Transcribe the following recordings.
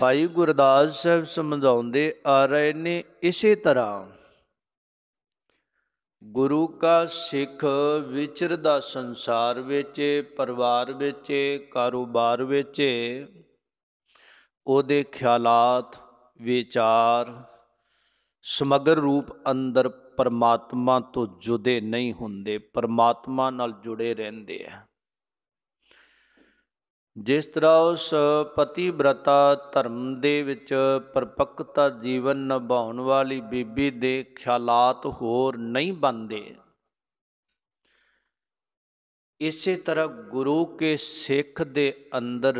ਭਾਈ ਗੁਰਦਾਸ ਸਾਹਿਬ ਸਮਝਾਉਂਦੇ ਆ ਰਹੇ ਨੇ ਇਸੇ ਤਰ੍ਹਾਂ ਗੁਰੂ ਕਾ ਸਿੱਖ ਵਿਚਰਦਾ ਸੰਸਾਰ ਵਿੱਚ ਪਰਿਵਾਰ ਵਿੱਚ ਕਾਰੋਬਾਰ ਵਿੱਚ ਉਹਦੇ ਖਿਆਲਾਤ ਵਿਚਾਰ ਸਮਗਰ ਰੂਪ ਅੰਦਰ ਪਰਮਾਤਮਾ ਤੋਂ ਜੁਦੇ ਨਹੀਂ ਹੁੰਦੇ ਪਰਮਾਤਮਾ ਨਾਲ ਜੁੜੇ ਰਹਿੰਦੇ ਆ ਜਿਸ ਤਰ੍ਹਾਂ ਉਸ ਪਤੀ ਬ੍ਰਤਾ ਧਰਮ ਦੇ ਵਿੱਚ ਪਰਪੱਕਤਾ ਜੀਵਨ ਨਿਭਾਉਣ ਵਾਲੀ ਬੀਬੀ ਦੇ ਖਿਆਲਾਤ ਹੋਰ ਨਹੀਂ ਬੰਦੇ ਇਸੇ ਤਰ੍ਹਾਂ ਗੁਰੂ ਕੇ ਸਿੱਖ ਦੇ ਅੰਦਰ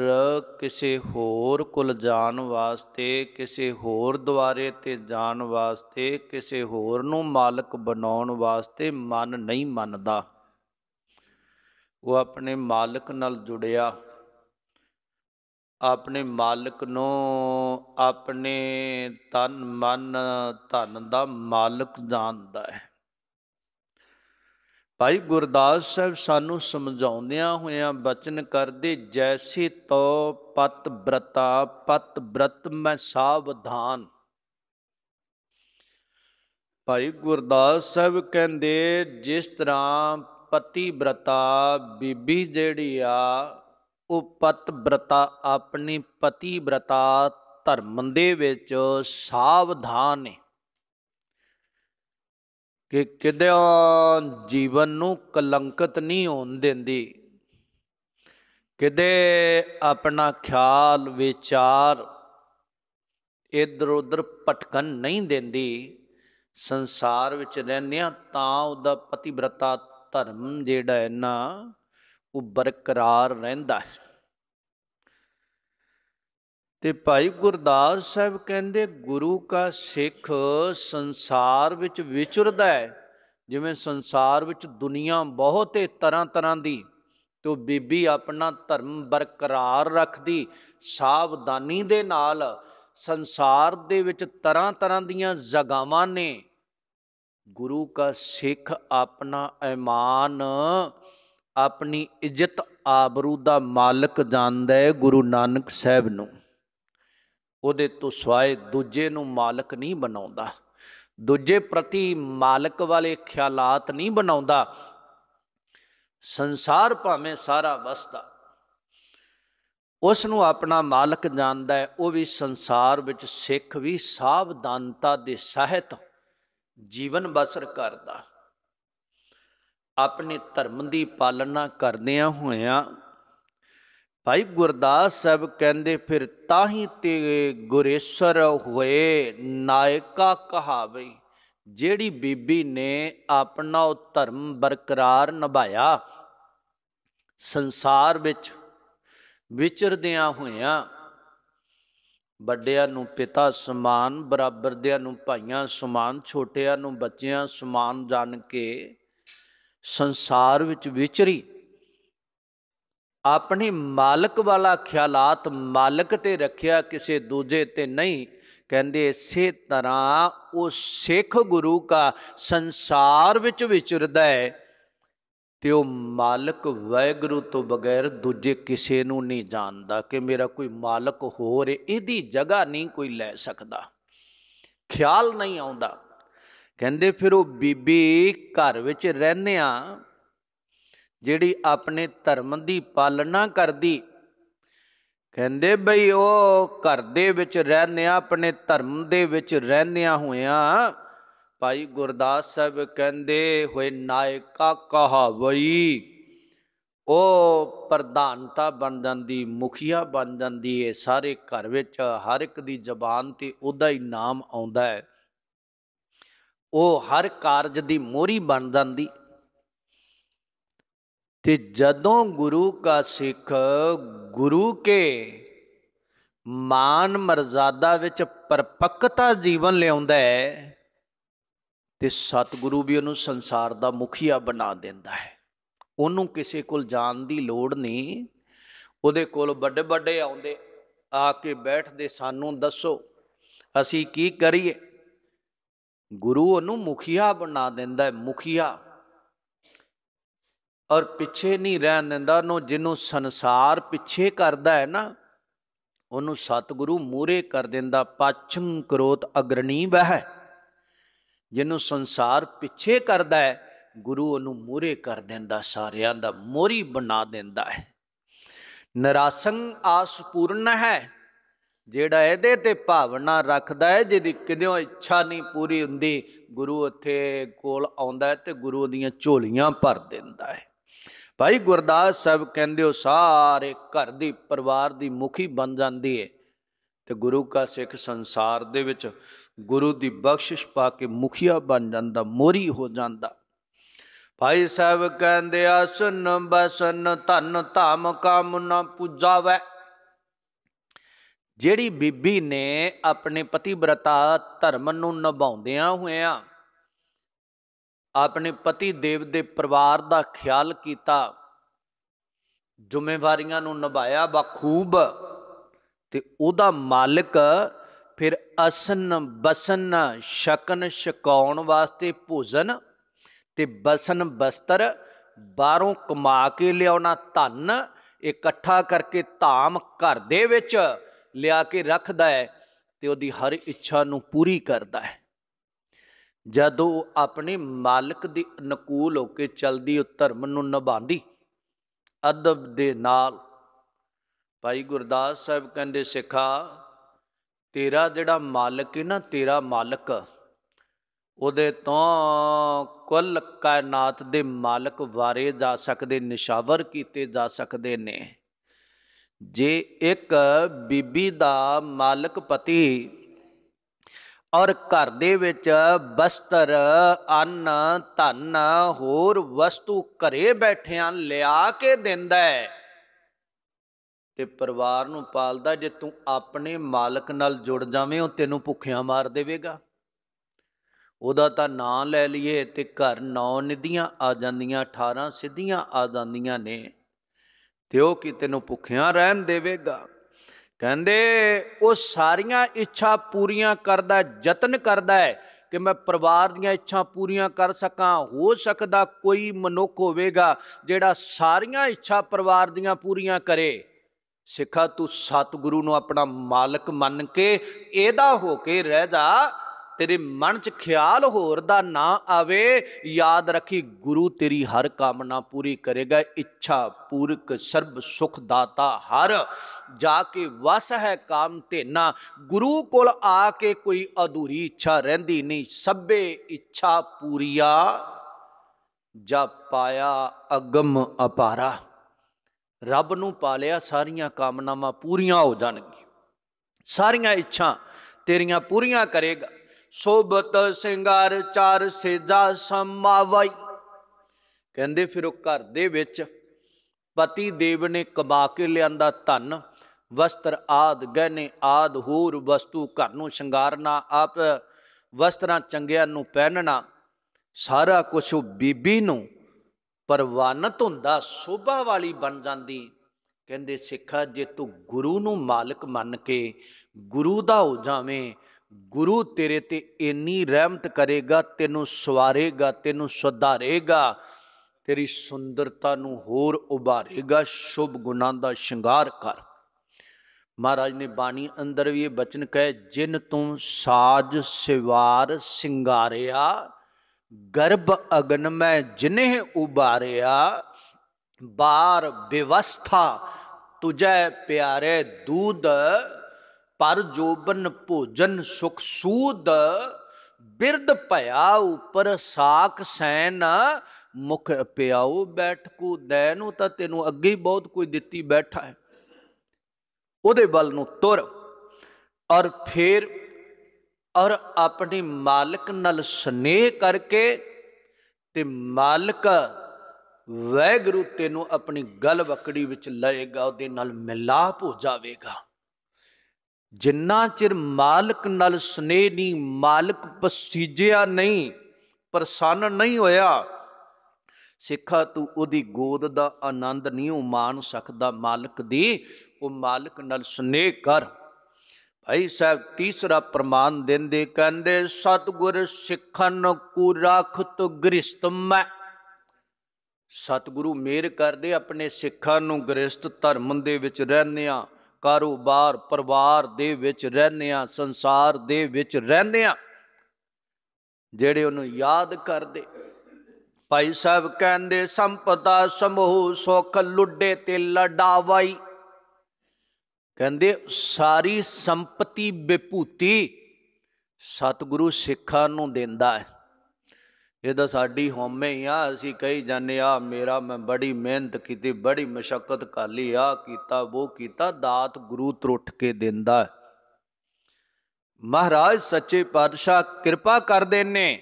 ਕਿਸੇ ਹੋਰ ਕੁਲ ਜਾਣ ਵਾਸਤੇ ਕਿਸੇ ਹੋਰ ਦੁਆਰੇ ਤੇ ਜਾਣ ਵਾਸਤੇ ਕਿਸੇ ਹੋਰ ਨੂੰ ਮਾਲਕ ਬਣਾਉਣ ਵਾਸਤੇ ਮਨ ਨਹੀਂ ਮੰਨਦਾ ਉਹ ਆਪਣੇ ਮਾਲਕ ਨਾਲ ਜੁੜਿਆ ਆਪਣੇ ਮਾਲਕ ਨੂੰ ਆਪਣੇ ਤਨ ਮਨ ਧਨ ਦਾ ਮਾਲਕ ਜਾਣਦਾ ਹੈ ਭਾਈ ਗੁਰਦਾਸ ਸਾਹਿਬ ਸਾਨੂੰ ਸਮਝਾਉਂਦਿਆਂ ਹੋਇਆਂ ਬਚਨ ਕਰਦੇ ਜੈਸੀ ਤੋ ਪਤ ਬ੍ਰਤਾ ਪਤ ਬ੍ਰਤ ਮੈਂ ਸਾਵਧਾਨ ਭਾਈ ਗੁਰਦਾਸ ਸਾਹਿਬ ਕਹਿੰਦੇ ਜਿਸ ਤਰ੍ਹਾਂ ਪਤੀ ਬ੍ਰਤਾ ਬੀਬੀ ਜਿਹੜੀ ਆ ਉਪਤ ਬ੍ਰਤਾ ਆਪਣੀ ਪਤੀ ਬ੍ਰਤਾ ਧਰਮ ਦੇ ਵਿੱਚ ਸਾਵਧਾਨ ਹੈ ਕਿ ਕਿਦਿਓ ਜੀਵਨ ਨੂੰ ਕਲੰਕਤ ਨਹੀਂ ਹੋਣ ਦਿੰਦੀ ਕਿਦੇ ਆਪਣਾ ਖਿਆਲ ਵਿਚਾਰ ਇਧਰ ਉਧਰ ਭਟਕਣ ਨਹੀਂ ਦਿੰਦੀ ਸੰਸਾਰ ਵਿੱਚ ਰਹਿੰਦਿਆਂ ਤਾਂ ਉਹਦਾ ਪਤੀ ਬ੍ਰਤਾ ਧਰਮ ਜਿਹੜਾ ਹੈ ਨਾ ਉਹ ਬਰਕਰਾਰ ਰਹਿੰਦਾ ਹੈ ਤੇ ਭਾਈ ਗੁਰਦਾਸ ਸਾਹਿਬ ਕਹਿੰਦੇ ਗੁਰੂ ਕਾ ਸਿੱਖ ਸੰਸਾਰ ਵਿੱਚ ਵਿਚਰਦਾ ਹੈ ਜਿਵੇਂ ਸੰਸਾਰ ਵਿੱਚ ਦੁਨੀਆ ਬਹੁਤ ਹੀ ਤਰ੍ਹਾਂ ਤਰ੍ਹਾਂ ਦੀ ਤੇ ਉਹ ਬੀਬੀ ਆਪਣਾ ਧਰਮ ਬਰਕਰਾਰ ਰੱਖਦੀ ਸਾਵਧਾਨੀ ਦੇ ਨਾਲ ਸੰਸਾਰ ਦੇ ਵਿੱਚ ਤਰ੍ਹਾਂ ਤਰ੍ਹਾਂ ਦੀਆਂ ਜ਼ਗਾਵਾਂ ਨੇ ਗੁਰੂ ਕਾ ਸਿੱਖ ਆਪਣਾ ਇਮਾਨ ਆਪਣੀ ਇੱਜ਼ਤ ਆਬਰੂ ਦਾ ਮਾਲਕ ਜਾਣਦਾ ਹੈ ਗੁਰੂ ਨਾਨਕ ਸਾਹਿਬ ਨੂੰ ਉਹਦੇ ਤੋਂ ਸਵਾਏ ਦੂਜੇ ਨੂੰ ਮਾਲਕ ਨਹੀਂ ਬਣਾਉਂਦਾ ਦੂਜੇ ਪ੍ਰਤੀ ਮਾਲਕ ਵਾਲੇ ਖਿਆਲਾਤ ਨਹੀਂ ਬਣਾਉਂਦਾ ਸੰਸਾਰ ਭਾਵੇਂ ਸਾਰਾ ਵਸਦਾ ਉਸ ਨੂੰ ਆਪਣਾ ਮਾਲਕ ਜਾਣਦਾ ਹੈ ਉਹ ਵੀ ਸੰਸਾਰ ਵਿੱਚ ਸਿੱਖ ਵੀ ਸਾਵਧਾਨਤਾ ਦੇ ਸਹਿਤ ਜੀਵਨ ਬਸਰ ਕਰਦਾ ਆਪਣੇ ਧਰਮ ਦੀ ਪਾਲਣਾ ਕਰਦਿਆਂ ਹੋਇਆਂ ਭਾਈ ਗੁਰਦਾਸ ਸਾਹਿਬ ਕਹਿੰਦੇ ਫਿਰ ਤਾਂ ਹੀ ਤੇ ਗੁਰੇਸ਼ਰ ਹੋਏ ਨਾਇਕਾ ਕਹਾਵੇ ਜਿਹੜੀ ਬੀਬੀ ਨੇ ਆਪਣਾ ਉਹ ਧਰਮ ਬਰਕਰਾਰ ਨਿਭਾਇਆ ਸੰਸਾਰ ਵਿੱਚ ਵਿਚਰਦਿਆਂ ਹੋਇਆਂ ਵੱਡਿਆਂ ਨੂੰ ਪਿਤਾ ਸਮਾਨ ਬਰਾਬਰਦਿਆਂ ਨੂੰ ਭਾਈਆਂ ਸਮਾਨ ਛੋਟਿਆਂ ਨੂੰ ਬੱਚਿਆਂ ਸਮਾਨ ਜਾਣ ਕੇ ਸੰਸਾਰ ਵਿੱਚ ਵਿਚਰੀ ਆਪਣੇ ਮਾਲਕ ਵਾਲਾ ਖਿਆਲਾਤ ਮਾਲਕ ਤੇ ਰੱਖਿਆ ਕਿਸੇ ਦੂਜੇ ਤੇ ਨਹੀਂ ਕਹਿੰਦੇ ਇਸੇ ਤਰ੍ਹਾਂ ਉਹ ਸਿੱਖ ਗੁਰੂ ਦਾ ਸੰਸਾਰ ਵਿੱਚ ਵਿਚਰਦਾ ਹੈ ਤੇ ਉਹ ਮਾਲਕ ਵੈਗਰੂ ਤੋਂ ਬਗੈਰ ਦੂਜੇ ਕਿਸੇ ਨੂੰ ਨਹੀਂ ਜਾਣਦਾ ਕਿ ਮੇਰਾ ਕੋਈ ਮਾਲਕ ਹੋਰ ਇਹਦੀ ਜਗ੍ਹਾ ਨਹੀਂ ਕੋਈ ਲੈ ਸਕਦਾ ਖਿਆਲ ਨਹੀਂ ਆਉਂਦਾ ਕਹਿੰਦੇ ਫਿਰ ਉਹ ਬੀਬੀ ਘਰ ਵਿੱਚ ਰਹਿੰਦਿਆਂ ਜਿਹੜੀ ਆਪਣੇ ਧਰਮ ਦੀ ਪਾਲਣਾ ਕਰਦੀ ਕਹਿੰਦੇ ਬਈ ਉਹ ਘਰ ਦੇ ਵਿੱਚ ਰਹਿੰਦਿਆਂ ਆਪਣੇ ਧਰਮ ਦੇ ਵਿੱਚ ਰਹਿੰਦਿਆਂ ਹੋਇਆਂ ਭਾਈ ਗੁਰਦਾਸ ਸਾਹਿਬ ਕਹਿੰਦੇ ਹੋਏ ਨਾਇਕਾ ਕਹਾਵਈ ਉਹ ਪ੍ਰਧਾਨਤਾ ਬਣ ਜਾਂਦੀ ਮੁਖੀਆ ਬਣ ਜਾਂਦੀ ਏ ਸਾਰੇ ਘਰ ਵਿੱਚ ਹਰ ਇੱਕ ਦੀ ਜ਼ਬਾਨ ਤੇ ਉਹਦਾ ਹੀ ਨਾਮ ਆਉਂਦਾ ਹੈ ਉਹ ਹਰ ਕਾਰਜ ਦੀ ਮੋਰੀ ਬਣ ਜਾਂਦੀ ਤੇ ਜਦੋਂ ਗੁਰੂ ਕਾ ਸਿੱਖ ਗੁਰੂ ਕੇ ਮਾਨ ਮਰਜ਼ਾਦਾ ਵਿੱਚ ਪਰਪੱਕਤਾ ਜੀਵਨ ਲਿਆਉਂਦਾ ਹੈ ਤੇ ਸਤਿਗੁਰੂ ਵੀ ਉਹਨੂੰ ਸੰਸਾਰ ਦਾ ਮੁਖੀਆ ਬਣਾ ਦਿੰਦਾ ਹੈ ਉਹਨੂੰ ਕਿਸੇ ਕੋਲ ਜਾਣ ਦੀ ਲੋੜ ਨਹੀਂ ਉਹਦੇ ਕੋਲ ਵੱਡੇ ਵੱਡੇ ਆਉਂਦੇ ਆ ਕੇ ਬੈਠਦੇ ਸਾਨੂੰ ਦੱਸੋ ਅਸੀਂ ਕੀ ਕਰੀਏ ਗੁਰੂ ਉਹਨੂੰ ਮੁਖੀਆ ਬਣਾ ਦਿੰਦਾ ਹੈ ਮੁਖੀਆ ਔਰ ਪਿੱਛੇ ਨਹੀਂ ਰਹਿਣ ਦਿੰਦਾ ਉਹਨੂੰ ਜਿਹਨੂੰ ਸੰਸਾਰ ਪਿੱਛੇ ਕਰਦਾ ਹੈ ਨਾ ਉਹਨੂੰ ਸਤਿਗੁਰੂ ਮੂਰੇ ਕਰ ਦਿੰਦਾ ਪਾਛਮ ਕਰੋਤ ਅਗਰਣੀ ਬਹਿ ਜਿਹਨੂੰ ਸੰਸਾਰ ਪਿੱਛੇ ਕਰਦਾ ਹੈ ਗੁਰੂ ਉਹਨੂੰ ਮੂਰੇ ਕਰ ਦਿੰਦਾ ਸਾਰਿਆਂ ਦਾ ਮੋਰੀ ਬਣਾ ਦਿੰਦਾ ਹੈ ਨਰਾਸੰਗ ਆਸਪੂਰਨ ਹੈ ਜਿਹੜਾ ਇਹਦੇ ਤੇ ਭਾਵਨਾ ਰੱਖਦਾ ਹੈ ਜਿਹਦੀ ਕਿਦਿਓ ਇੱਛਾ ਨਹੀਂ ਪੂਰੀ ਹੁੰਦੀ ਗੁਰੂ ਉੱਥੇ ਕੋਲ ਆਉਂਦਾ ਹੈ ਤੇ ਗੁਰੂ ਦੀਆਂ ਝੋਲੀਆਂ ਭਰ ਦਿੰਦਾ ਹੈ ਭਾਈ ਗੁਰਦਾਸ ਸਾਹਿਬ ਕਹਿੰਦੇ ਉਹ ਸਾਰੇ ਘਰ ਦੀ ਪਰਿਵਾਰ ਦੀ ਮੁਖੀ ਬਣ ਜਾਂਦੀ ਹੈ ਤੇ ਗੁਰੂ ਕਾ ਸਿੱਖ ਸੰਸਾਰ ਦੇ ਵਿੱਚ ਗੁਰੂ ਦੀ ਬਖਸ਼ਿਸ਼ ਪਾ ਕੇ ਮੁਖੀਆ ਬਣ ਜਾਂਦਾ ਮੋਰੀ ਹੋ ਜਾਂਦਾ ਭਾਈ ਸਾਹਿਬ ਕਹਿੰਦੇ ਸੁਨ ਬਸਨ ਧਨ ਧਾਮ ਕਾਮ ਨਾ ਪੂਜਾਵੇ ਜਿਹੜੀ ਬੀਬੀ ਨੇ ਆਪਣੇ ਪਤੀਵ੍ਰਤਾ ਧਰਮ ਨੂੰ ਨਿਭਾਉਂਦਿਆਂ ਹੋਇਆਂ ਆਪਣੇ ਪਤੀ ਦੇਵ ਦੇ ਪਰਿਵਾਰ ਦਾ ਖਿਆਲ ਕੀਤਾ ਜ਼ਿੰਮੇਵਾਰੀਆਂ ਨੂੰ ਨਿਭਾਇਆ ਬਖੂਬ ਤੇ ਉਹਦਾ ਮਾਲਕ ਫਿਰ ਅਸਨ ਬਸਨ ਸ਼ਕਨ ਸ਼ਕਾਉਣ ਵਾਸਤੇ ਭੋਜਨ ਤੇ ਬਸਨ ਬਸਤਰ ਬਾਹਰੋਂ ਕਮਾ ਕੇ ਲਿਆਉਣਾ ਧਨ ਇਕੱਠਾ ਕਰਕੇ ਧਾਮ ਘਰ ਦੇ ਵਿੱਚ ਲਿਆ ਕੇ ਰੱਖਦਾ ਹੈ ਤੇ ਉਹਦੀ ਹਰ ਇੱਛਾ ਨੂੰ ਪੂਰੀ ਕਰਦਾ ਹੈ ਜਦੋਂ ਆਪਣੇ ਮਾਲਕ ਦੇ ਅਨੁਕੂਲ ਹੋ ਕੇ ਚਲਦੀ ਉਹ ਧਰਮ ਨੂੰ ਨਿਭਾਉਂਦੀ ਅਦਬ ਦੇ ਨਾਲ ਭਾਈ ਗੁਰਦਾਸ ਸਾਹਿਬ ਕਹਿੰਦੇ ਸਿੱਖਾ ਤੇਰਾ ਜਿਹੜਾ ਮਾਲਕ ਹੈ ਨਾ ਤੇਰਾ ਮਾਲਕ ਉਹਦੇ ਤੋਂ ਕੁੱਲ ਕਾਇਨਾਤ ਦੇ ਮਾਲਕ ਵਾਰੇ ਜਾ ਸਕਦੇ ਨਿਸ਼ਾਵਰ ਕੀਤੇ ਜਾ ਸਕਦੇ ਨੇ ਜੇ ਇੱਕ ਬੀਬੀ ਦਾ ਮਾਲਕ ਪਤੀ ਔਰ ਘਰ ਦੇ ਵਿੱਚ ਬਸਤਰ ਅੰਨ ਧਨ ਹੋਰ ਵਸਤੂ ਘਰੇ ਬੈਠਿਆਂ ਲਿਆ ਕੇ ਦਿੰਦਾ ਹੈ ਤੇ ਪਰਿਵਾਰ ਨੂੰ ਪਾਲਦਾ ਜੇ ਤੂੰ ਆਪਣੇ ਮਾਲਕ ਨਾਲ ਜੁੜ ਜਾਵੇਂ ਉਹ ਤੈਨੂੰ ਭੁੱਖਿਆਂ ਮਾਰ ਦੇਵੇਗਾ ਉਹਦਾ ਤਾਂ ਨਾਂ ਲੈ ਲਈਏ ਤੇ ਘਰ ਨੌ ਨਿਧੀਆਂ ਆ ਜਾਂਦੀਆਂ 18 ਸਿੱਧੀਆਂ ਆ ਜਾਂਦੀਆਂ ਨੇ ਤੇ ਉਹ ਕੀ ਤੈਨੂੰ ਭੁੱਖਿਆਂ ਰਹਿਣ ਦੇਵੇਗਾ ਕਹਿੰਦੇ ਉਹ ਸਾਰੀਆਂ ਇੱਛਾ ਪੂਰੀਆਂ ਕਰਦਾ ਯਤਨ ਕਰਦਾ ਹੈ ਕਿ ਮੈਂ ਪਰਿਵਾਰ ਦੀਆਂ ਇੱਛਾ ਪੂਰੀਆਂ ਕਰ ਸਕਾਂ ਹੋ ਸਕਦਾ ਕੋਈ ਮਨੁੱਖ ਹੋਵੇਗਾ ਜਿਹੜਾ ਸਾਰੀਆਂ ਇੱਛਾ ਪਰਿਵਾਰ ਦੀਆਂ ਪੂਰੀਆਂ ਕਰੇ ਸਿੱਖਾ ਤੂੰ ਸਤਿਗੁਰੂ ਨੂੰ ਆਪਣਾ ਮਾਲਕ ਮੰਨ ਕੇ ਇਹਦਾ ਹੋ ਕੇ ਰਹਿ ਜਾ ਤੇਰੇ ਮਨ 'ਚ ਖਿਆਲ ਹੋਰ ਦਾ ਨਾ ਆਵੇ ਯਾਦ ਰੱਖੀ ਗੁਰੂ ਤੇਰੀ ਹਰ ਕਾਮਨਾ ਪੂਰੀ ਕਰੇਗਾ ਇੱਛਾ ਪੂਰਕ ਸਰਬ ਸੁਖ ਦਾਤਾ ਹਰ ਜਾ ਕੇ ਵਸ ਹੈ ਕਾਮ ਤੇਨਾ ਗੁਰੂ ਕੋਲ ਆ ਕੇ ਕੋਈ ਅਧੂਰੀ ਇੱਛਾ ਰਹਿੰਦੀ ਨਹੀਂ ਸਭੇ ਇੱਛਾ ਪੂਰੀਆ ਜਾ ਪਾਇਆ ਅਗਮ ਅਪਾਰਾ ਰੱਬ ਨੂੰ ਪਾ ਲਿਆ ਸਾਰੀਆਂ ਕਾਮਨਾਵਾਂ ਪੂਰੀਆਂ ਹੋ ਜਾਣਗੀਆਂ ਸਾਰੀਆਂ ਇੱਛਾ ਤੇਰੀਆਂ ਪੂਰੀਆਂ ਕਰੇਗਾ ਸੋਬਤ ਸਿੰਗਾਰ ਚਾਰ ਸੇਜਾ ਸਮਾਵਈ ਕਹਿੰਦੇ ਫਿਰ ਉਹ ਘਰ ਦੇ ਵਿੱਚ ਪਤੀ ਦੇਵ ਨੇ ਕਮਾ ਕੇ ਲਿਆਂਦਾ ਧਨ ਵਸਤਰ ਆਦ ਗਹਿਣੇ ਆਦ ਹੋਰ ਵਸਤੂ ਘਰ ਨੂੰ ਸ਼ਿੰਗਾਰਨਾ ਆਪ ਵਸਤਰਾਂ ਚੰਗਿਆਂ ਨੂੰ ਪਹਿਨਣਾ ਸਾਰਾ ਕੁਝ ਉਹ ਬੀਬੀ ਨੂੰ ਪਰਵਾਨਤ ਹੁੰਦਾ ਸੋਭਾ ਵਾਲੀ ਬਣ ਜਾਂਦੀ ਕਹਿੰਦੇ ਸਿੱਖਾ ਜੇ ਤੂੰ ਗੁਰੂ ਨੂੰ ਮਾਲਕ ਮੰਨ ਕੇ ਗੁਰੂ ਦਾ ਹੋ ਜਾਵੇਂ ਗੁਰੂ ਤੇਰੇ ਤੇ ਇੰਨੀ ਰਹਿਮਤ ਕਰੇਗਾ ਤੈਨੂੰ ਸਵਾਰੇਗਾ ਤੈਨੂੰ ਸੁਧਾਰੇਗਾ ਤੇਰੀ ਸੁੰਦਰਤਾ ਨੂੰ ਹੋਰ ਉਭਾਰੇਗਾ ਸ਼ੁਭ ਗੁਣਾਂ ਦਾ ਸ਼ਿੰਗਾਰ ਕਰ ਮਹਾਰਾਜ ਨੇ ਬਾਣੀ ਅੰਦਰ ਵੀ ਇਹ ਬਚਨ ਕਹੇ ਜਿਨ ਤੂੰ ਸਾਜ ਸਿਵਾਰ ਸਿੰਗਾਰਿਆ ਗਰਭ ਅਗਨ ਮੈਂ ਜਿਨੇ ਉਭਾਰਿਆ ਬਾਰ ਵਿਵਸਥਾ ਤੁਜੈ ਪਿਆਰੇ ਦੂਧ ਪਰ ਜੋਬਨ ਭੋਜਨ ਸੁਖ ਸੂਦ ਬਿਰਦ ਭਇਆ ਉਪਰ ਸਾਖ ਸੈਨ ਮੁਖ ਪਿਆਉ ਕੋ ਦੈ ਨੂੰ ਤਾਂ ਤੈਨੂੰ ਅੱਗੇ ਬਹੁਤ ਕੋਈ ਦਿੱਤੀ ਬੈਠਾ ਹੈ ਉਹਦੇ ਵੱਲ ਨੂੰ ਤੁਰ ਔਰ ਫੇਰ ਔਰ ਆਪਣੇ ਮਾਲਕ ਨਾਲ ਸਨੇਹ ਕਰਕੇ ਤੇ ਮਾਲਕ ਵੈਗਰੂ ਤੈਨੂੰ ਆਪਣੀ ਗਲ ਵਕੜੀ ਵਿੱਚ ਲਏਗਾ ਉਹਦੇ ਨਾਲ ਮਿਲਾਪ ਹੋ ਜਾਵੇਗਾ ਜਿੰਨਾ ਚਿਰ ਮਾਲਕ ਨਾਲ ਸਨੇਹ ਨਹੀਂ ਮਾਲਕ ਪਸੀਜਿਆ ਨਹੀਂ ਪ੍ਰਸੰਨ ਨਹੀਂ ਹੋਇਆ ਸਿੱਖਾ ਤੂੰ ਉਹਦੀ ਗੋਦ ਦਾ ਆਨੰਦ ਨਹੀਂ ਉਮਾਨ ਸਕਦਾ ਮਾਲਕ ਦੀ ਉਹ ਮਾਲਕ ਨਾਲ ਸਨੇਹ ਕਰ ਭਾਈ ਸਾਹਿਬ ਤੀਸਰਾ ਪ੍ਰਮਾਨ ਦਿੰਦੇ ਕਹਿੰਦੇ ਸਤਗੁਰ ਸਿੱਖਨ ਕੋ ਰਖਤ ਗ੍ਰਸਤ ਮੈਂ ਸਤਗੁਰੂ ਮੇਰ ਕਰਦੇ ਆਪਣੇ ਸਿੱਖਾਂ ਨੂੰ ਗ੍ਰਸਤ ਧਰਮ ਦੇ ਵਿੱਚ ਰਹਿੰਦੇ ਆ ਕਾਰੋਬਾਰ ਪਰਿਵਾਰ ਦੇ ਵਿੱਚ ਰਹਿੰਦੇ ਆ ਸੰਸਾਰ ਦੇ ਵਿੱਚ ਰਹਿੰਦੇ ਆ ਜਿਹੜੇ ਉਹਨੂੰ ਯਾਦ ਕਰਦੇ ਭਾਈ ਸਾਹਿਬ ਕਹਿੰਦੇ ਸੰਪਦਾ ਸਮੂਹ ਸੁਖ ਲੁੱਡੇ ਤੇ ਲਡਾਵਾਈ ਕਹਿੰਦੇ ਸਾਰੀ ਸੰਪਤੀ ਵਿਭੂਤੀ ਸਤਿਗੁਰੂ ਸਿੱਖਾਂ ਨੂੰ ਦਿੰਦਾ ਹੈ ਇਹ ਤਾਂ ਸਾਡੀ ਹੋਮੇ ਹੀ ਆ ਅਸੀਂ ਕਹੀ ਜਾਂਦੇ ਆ ਮੇਰਾ ਮੈਂ ਬੜੀ ਮਿਹਨਤ ਕੀਤੀ ਬੜੀ ਮਸ਼ਕਤ ਕਾਲੀ ਆ ਕੀਤਾ ਉਹ ਕੀਤਾ ਦਾਤ ਗੁਰੂ ਤਰੁੱਠ ਕੇ ਦਿੰਦਾ ਮਹਾਰਾਜ ਸੱਚੇ ਪਾਤਸ਼ਾਹ ਕਿਰਪਾ ਕਰਦੇ ਨੇ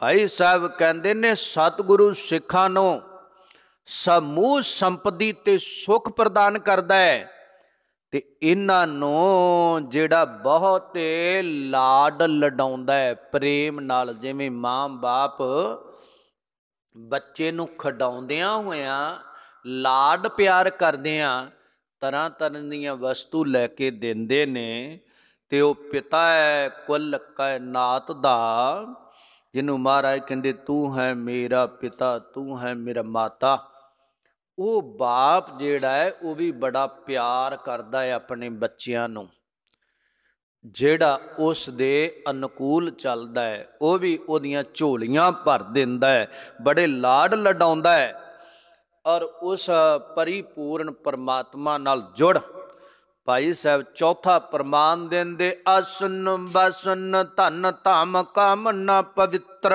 ਭਾਈ ਸਾਹਿਬ ਕਹਿੰਦੇ ਨੇ ਸਤਿਗੁਰੂ ਸਿੱਖਾਂ ਨੂੰ ਸਮੂਹ ਸੰਪਤੀ ਤੇ ਸੁਖ ਪ੍ਰਦਾਨ ਕਰਦਾ ਹੈ ਤੇ ਇਹਨਾਂ ਨੂੰ ਜਿਹੜਾ ਬਹੁਤ ਲਾਡ ਲਡਾਉਂਦਾ ਹੈ ਪ੍ਰੇਮ ਨਾਲ ਜਿਵੇਂ ਮਾਂ-ਬਾਪ ਬੱਚੇ ਨੂੰ ਖਡਾਉਂਦਿਆਂ ਹੋਇਆਂ ਲਾਡ ਪਿਆਰ ਕਰਦਿਆਂ ਤਰ੍ਹਾਂ ਤਰ੍ਹਾਂ ਦੀਆਂ ਵਸਤੂ ਲੈ ਕੇ ਦਿੰਦੇ ਨੇ ਤੇ ਉਹ ਪਿਤਾ ਹੈ ਕੁੱਲ ਕਾਇਨਾਤ ਦਾ ਜਿਹਨੂੰ ਮਹਾਰਾਜ ਕਹਿੰਦੇ ਤੂੰ ਹੈ ਮੇਰਾ ਪਿਤਾ ਤੂੰ ਹੈ ਮੇਰਾ ਮਾਤਾ ਉਹ ਬਾਪ ਜਿਹੜਾ ਹੈ ਉਹ ਵੀ ਬੜਾ ਪਿਆਰ ਕਰਦਾ ਹੈ ਆਪਣੇ ਬੱਚਿਆਂ ਨੂੰ ਜਿਹੜਾ ਉਸ ਦੇ ਅਨੁਕੂਲ ਚੱਲਦਾ ਹੈ ਉਹ ਵੀ ਉਹਦੀਆਂ ਝੋਲੀਆਂ ਭਰ ਦਿੰਦਾ ਹੈ ਬੜੇ ਲਾਡ ਲਡਾਉਂਦਾ ਹੈ ਔਰ ਉਸ ਪਰਿਪੂਰਨ ਪਰਮਾਤਮਾ ਨਾਲ ਜੁੜ ਭਾਈ ਸਾਹਿਬ ਚੌਥਾ ਪ੍ਰਮਾਨ ਦਿੰਦੇ ਅਸਨ ਬਸਨ ਧਨ ਧਮ ਕਮ ਨ ਪਵਿੱਤਰ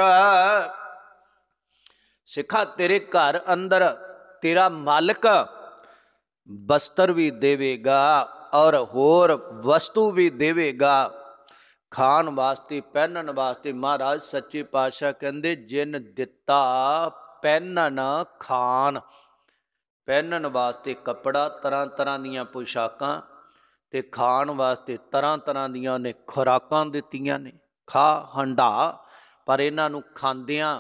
ਸਿਖਾ ਤੇਰੇ ਘਰ ਅੰਦਰ ਤੇਰਾ ਮਾਲਕ ਬਸਤਰ ਵੀ ਦੇਵੇਗਾ ਔਰ ਹੋਰ ਵਸਤੂ ਵੀ ਦੇਵੇਗਾ ਖਾਣ ਵਾਸਤੇ ਪਹਿਨਣ ਵਾਸਤੇ ਮਹਾਰਾਜ ਸੱਚੇ ਪਾਤਸ਼ਾਹ ਕਹਿੰਦੇ ਜਿਨ ਦਿੱਤਾ ਪਹਿਨਣ ਖਾਣ ਪਹਿਨਣ ਵਾਸਤੇ ਕੱਪੜਾ ਤਰ੍ਹਾਂ ਤਰ੍ਹਾਂ ਦੀਆਂ ਪੋਸ਼ਾਕਾਂ ਤੇ ਖਾਣ ਵਾਸਤੇ ਤਰ੍ਹਾਂ ਤਰ੍ਹਾਂ ਦੀਆਂ ਨੇ ਖੁਰਾਕਾਂ ਦਿੱਤੀਆਂ ਨੇ ਖਾ ਹੰਡਾ ਪਰ ਇਹਨਾਂ ਨੂੰ ਖਾਂਦਿਆਂ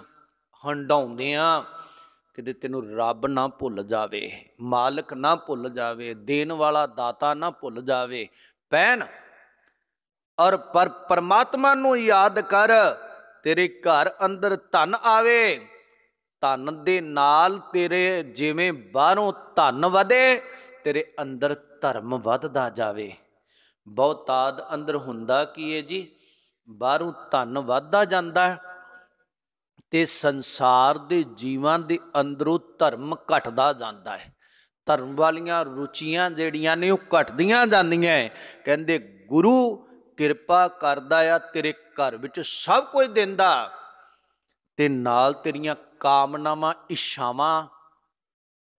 ਹੰਡਾਉਂਦਿਆਂ ਕਿਤੇ ਤੈਨੂੰ ਰੱਬ ਨਾ ਭੁੱਲ ਜਾਵੇ ਮਾਲਕ ਨਾ ਭੁੱਲ ਜਾਵੇ ਦੇਣ ਵਾਲਾ ਦਾਤਾ ਨਾ ਭੁੱਲ ਜਾਵੇ ਪੈਨ ਔਰ ਪਰ ਪਰਮਾਤਮਾ ਨੂੰ ਯਾਦ ਕਰ ਤੇਰੇ ਘਰ ਅੰਦਰ ਧਨ ਆਵੇ ਧਨ ਦੇ ਨਾਲ ਤੇਰੇ ਜਿਵੇਂ ਬਾਹਰੋਂ ਧਨ ਵਧੇ ਤੇਰੇ ਅੰਦਰ ਧਰਮ ਵੱਧਦਾ ਜਾਵੇ ਬਹੁਤਾਦ ਅੰਦਰ ਹੁੰਦਾ ਕੀ ਹੈ ਜੀ ਬਾਹਰੋਂ ਧਨ ਵੱਧਦਾ ਜਾਂਦਾ ਹੈ ਤੇ ਸੰਸਾਰ ਦੇ ਜੀਵਾਂ ਦੇ ਅੰਦਰੋਂ ਧਰਮ ਘਟਦਾ ਜਾਂਦਾ ਹੈ ਧਰਮ ਵਾਲੀਆਂ ਰੁਚੀਆਂ ਜਿਹੜੀਆਂ ਨੇ ਉਹ ਘਟਦੀਆਂ ਜਾਂਦੀਆਂ ਕਹਿੰਦੇ ਗੁਰੂ ਕਿਰਪਾ ਕਰਦਾ ਆ ਤੇਰੇ ਘਰ ਵਿੱਚ ਸਭ ਕੁਝ ਦਿੰਦਾ ਤੇ ਨਾਲ ਤੇਰੀਆਂ ਕਾਮਨਾਵਾਂ ਇਸ਼ਾਵਾਂ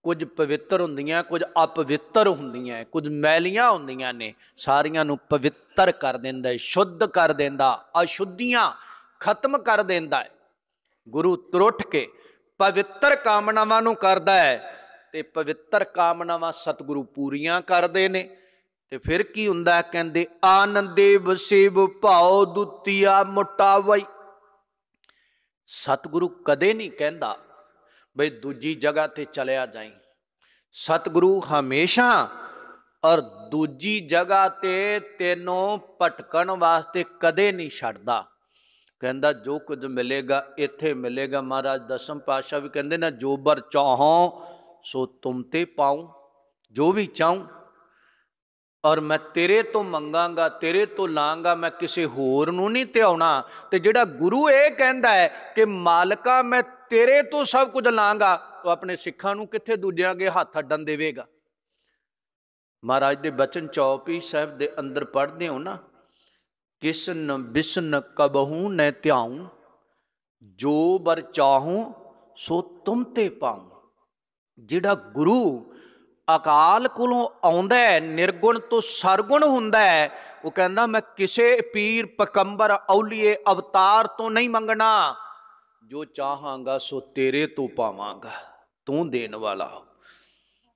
ਕੁਝ ਪਵਿੱਤਰ ਹੁੰਦੀਆਂ ਕੁਝ ਅਪਵਿੱਤਰ ਹੁੰਦੀਆਂ ਕੁਝ ਮੈਲੀਆਂ ਹੁੰਦੀਆਂ ਨੇ ਸਾਰੀਆਂ ਨੂੰ ਪਵਿੱਤਰ ਕਰ ਦਿੰਦਾ ਹੈ ਸ਼ੁੱਧ ਕਰ ਦਿੰਦਾ ਅਸ਼ੁੱਧੀਆਂ ਖਤਮ ਕਰ ਦਿੰਦਾ ਹੈ ਗੁਰੂ ਤਰੁੱਠ ਕੇ ਪਵਿੱਤਰ ਕਾਮਨਾਵਾਂ ਨੂੰ ਕਰਦਾ ਹੈ ਤੇ ਪਵਿੱਤਰ ਕਾਮਨਾਵਾਂ ਸਤਿਗੁਰੂ ਪੂਰੀਆਂ ਕਰਦੇ ਨੇ ਤੇ ਫਿਰ ਕੀ ਹੁੰਦਾ ਕਹਿੰਦੇ ਆਨੰਦੇ ਵਸੇਵ ਭਾਉ ਦੁਤੀਆ ਮਟਾਵਈ ਸਤਿਗੁਰੂ ਕਦੇ ਨਹੀਂ ਕਹਿੰਦਾ ਬਈ ਦੂਜੀ ਜਗ੍ਹਾ ਤੇ ਚਲਿਆ ਜਾਈ ਸਤਿਗੁਰੂ ਹਮੇਸ਼ਾ ਔਰ ਦੂਜੀ ਜਗ੍ਹਾ ਤੇ ਤੈਨੂੰ ਭਟਕਣ ਵਾਸਤੇ ਕਦੇ ਨਹੀਂ ਛੱਡਦਾ ਕਹਿੰਦਾ ਜੋ ਕੁਝ ਮਿਲੇਗਾ ਇੱਥੇ ਮਿਲੇਗਾ ਮਹਾਰਾਜ ਦਸ਼ਮ ਪਾਸ਼ਾ ਵੀ ਕਹਿੰਦੇ ਨਾ ਜੋ ਬਰ ਚਾਹਾਂ ਸੋ ਤੁਮ ਤੇ ਪਾਉ ਜੋ ਵੀ ਚਾਹੂੰ ਔਰ ਮੈਂ ਤੇਰੇ ਤੋਂ ਮੰਗਾਂਗਾ ਤੇਰੇ ਤੋਂ ਲਾਂਗਾ ਮੈਂ ਕਿਸੇ ਹੋਰ ਨੂੰ ਨਹੀਂ ਧਿਆਉਣਾ ਤੇ ਜਿਹੜਾ ਗੁਰੂ ਇਹ ਕਹਿੰਦਾ ਹੈ ਕਿ ਮਾਲਕਾ ਮੈਂ ਤੇਰੇ ਤੋਂ ਸਭ ਕੁਝ ਲਾਂਗਾ ਉਹ ਆਪਣੇ ਸਿੱਖਾਂ ਨੂੰ ਕਿੱਥੇ ਦੂਜਿਆਂ ਅਗੇ ਹੱਥ ਅੱਡਣ ਦੇਵੇਗਾ ਮਹਾਰਾਜ ਦੇ ਬਚਨ ਚੌਪੀ ਸਾਹਿਬ ਦੇ ਅੰਦਰ ਪੜ੍ਹਦੇ ਹੋ ਨਾ ਕਿਸਨ ਬਿਸਨ ਕਬਹੂ ਨੈ ਧਿਆਉ ਜੋ ਬਰ ਚਾਹੂ ਸੋ ਤੁਮ ਤੇ ਪਾਉ ਜਿਹੜਾ ਗੁਰੂ ਅਕਾਲ ਕੋਲੋਂ ਆਉਂਦਾ ਨਿਰਗੁਣ ਤੋਂ ਸਰਗੁਣ ਹੁੰਦਾ ਹੈ ਉਹ ਕਹਿੰਦਾ ਮੈਂ ਕਿਸੇ ਪੀਰ ਪਕੰਬਰ ਔਲੀਏ ਅਵਤਾਰ ਤੋਂ ਨਹੀਂ ਮੰਗਣਾ ਜੋ ਚਾਹਾਂਗਾ ਸੋ ਤੇਰੇ ਤੋਂ ਪਾਵਾਂਗਾ ਤੂੰ ਦੇਣ ਵਾਲਾ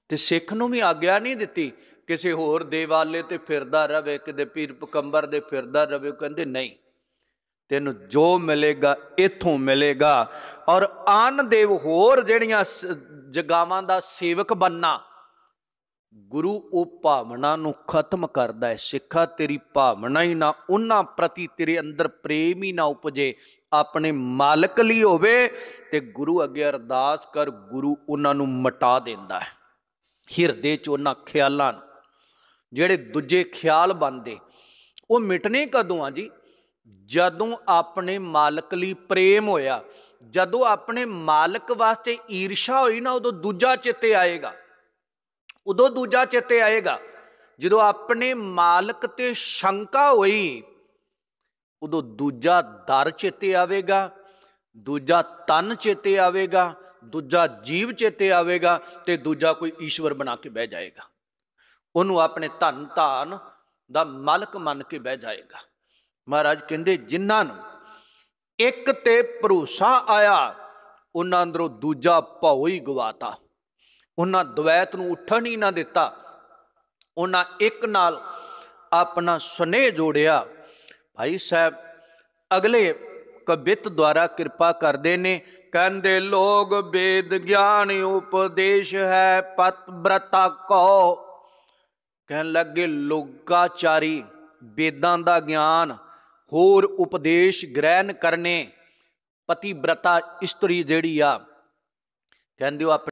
ਤੇ ਸਿੱਖ ਨੂੰ ਵੀ ਆਗਿਆ ਨਹੀਂ ਦਿੱਤੀ ਕਿਸੇ ਹੋਰ ਦੇਵਾਲੇ ਤੇ ਫਿਰਦਾ ਰਵੇ ਕਿਤੇ ਪੀਰ ਪਕੰਬਰ ਦੇ ਫਿਰਦਾ ਰਵੇ ਕਹਿੰਦੇ ਨਹੀਂ ਤੈਨੂੰ ਜੋ ਮਿਲੇਗਾ ਇਥੋਂ ਮਿਲੇਗਾ ਔਰ ਆਨ ਦੇਵ ਹੋਰ ਜਿਹੜੀਆਂ ਜਗਾਵਾਂ ਦਾ ਸੇਵਕ ਬੰਨਾ ਗੁਰੂ ਉਹ ਭਾਵਨਾ ਨੂੰ ਖਤਮ ਕਰਦਾ ਹੈ ਸਿੱਖਾ ਤੇਰੀ ਭਾਵਨਾ ਹੀ ਨਾ ਉਹਨਾਂ ਪ੍ਰਤੀ ਤੇਰੇ ਅੰਦਰ ਪ੍ਰੇਮ ਹੀ ਨਾ ਉਪਜੇ ਆਪਣੇ ਮਾਲਕ ਲਈ ਹੋਵੇ ਤੇ ਗੁਰੂ ਅੱਗੇ ਅਰਦਾਸ ਕਰ ਗੁਰੂ ਉਹਨਾਂ ਨੂੰ ਮਟਾ ਦਿੰਦਾ ਹੈ ਹਿਰਦੇ ਚ ਉਹਨਾਂ ਖਿਆਲਾਂ ਨੂੰ ਜਿਹੜੇ ਦੂਜੇ ਖਿਆਲ ਬੰਦੇ ਉਹ ਮਿਟਨੇ ਕਦੋਂ ਆ ਜੀ ਜਦੋਂ ਆਪਣੇ ਮਾਲਕ ਲਈ ਪ੍ਰੇਮ ਹੋਇਆ ਜਦੋਂ ਆਪਣੇ ਮਾਲਕ ਵਾਸਤੇ ਈਰਸ਼ਾ ਹੋਈ ਨਾ ਉਦੋਂ ਦੂਜਾ ਚਿੱਤੇ ਆਏਗਾ ਉਦੋਂ ਦੂਜਾ ਚਿੱਤੇ ਆਏਗਾ ਜਦੋਂ ਆਪਣੇ ਮਾਲਕ ਤੇ ਸ਼ੰਕਾ ਹੋਈ ਉਦੋਂ ਦੂਜਾ ਦਰ ਚਿੱਤੇ ਆਵੇਗਾ ਦੂਜਾ ਤਨ ਚਿੱਤੇ ਆਵੇਗਾ ਦੂਜਾ ਜੀਵ ਚਿੱਤੇ ਆਵੇਗਾ ਤੇ ਦੂਜਾ ਕੋਈ ਈਸ਼ਵਰ ਬਣਾ ਕੇ ਬਹਿ ਜਾਏਗਾ ਉਹਨੂੰ ਆਪਣੇ ਧਨ ਧਾਨ ਦਾ ਮਾਲਕ ਮੰਨ ਕੇ ਬਹਿ ਜਾਏਗਾ ਮਹਾਰਾਜ ਕਹਿੰਦੇ ਜਿਨ੍ਹਾਂ ਨੂੰ ਇੱਕ ਤੇ ਭਰੋਸਾ ਆਇਆ ਉਹਨਾਂ ਅੰਦਰੋਂ ਦੂਜਾ ਭਉ ਹੀ ਗਵਾਤਾ ਉਹਨਾਂ ਦ્વੈਤ ਨੂੰ ਉੱਠਣ ਹੀ ਨਾ ਦਿੱਤਾ ਉਹਨਾਂ ਇੱਕ ਨਾਲ ਆਪਣਾ ਸਨੇਹ ਜੋੜਿਆ ਭਾਈ ਸਾਹਿਬ ਅਗਲੇ ਕਵਿਤ ਦੁਆਰਾ ਕਿਰਪਾ ਕਰਦੇ ਨੇ ਕਹਿੰਦੇ ਲੋਗ ਵੇਦ ਗਿਆਨ ਉਪਦੇਸ਼ ਹੈ ਪਤ ਬ੍ਰਤਾ ਕੋ ਕਹਿਣ ਲੱਗੇ ਲੋਗਾਚਾਰੀ ਵੇਦਾਂ ਦਾ ਗਿਆਨ ਹੋਰ ਉਪਦੇਸ਼ ਗ੍ਰਹਿਣ ਕਰਨੇ ਪਤੀ ਬ੍ਰਤਾ ਇਸਤਰੀ ਜਿਹੜੀ ਆ ਕਹਿੰਦੇ ਉਹ